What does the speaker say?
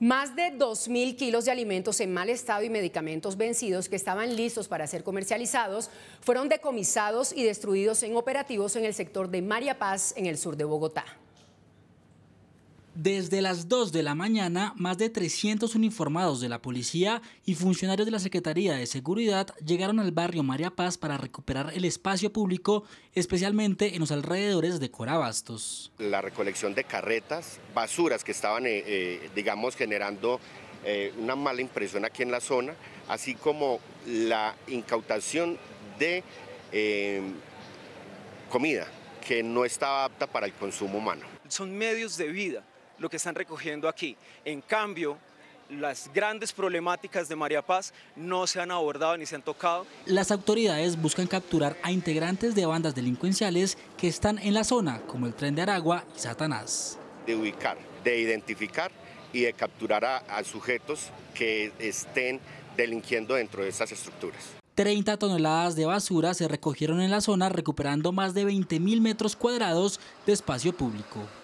Más de 2.000 kilos de alimentos en mal estado y medicamentos vencidos que estaban listos para ser comercializados fueron decomisados y destruidos en operativos en el sector de María Paz, en el sur de Bogotá. Desde las 2 de la mañana, más de 300 uniformados de la policía y funcionarios de la Secretaría de Seguridad llegaron al barrio María Paz para recuperar el espacio público, especialmente en los alrededores de Corabastos. La recolección de carretas, basuras que estaban, eh, eh, digamos, generando eh, una mala impresión aquí en la zona, así como la incautación de comida que no estaba apta para el consumo humano. Son medios de vida lo que están recogiendo aquí. En cambio, las grandes problemáticas de María Paz no se han abordado ni se han tocado. Las autoridades buscan capturar a integrantes de bandas delincuenciales que están en la zona, como el Tren de Aragua y Satanás. De ubicar, de identificar y de capturar a, sujetos que estén delinquiendo dentro de esas estructuras. 30 toneladas de basura se recogieron en la zona, recuperando más de 20.000 metros cuadrados de espacio público.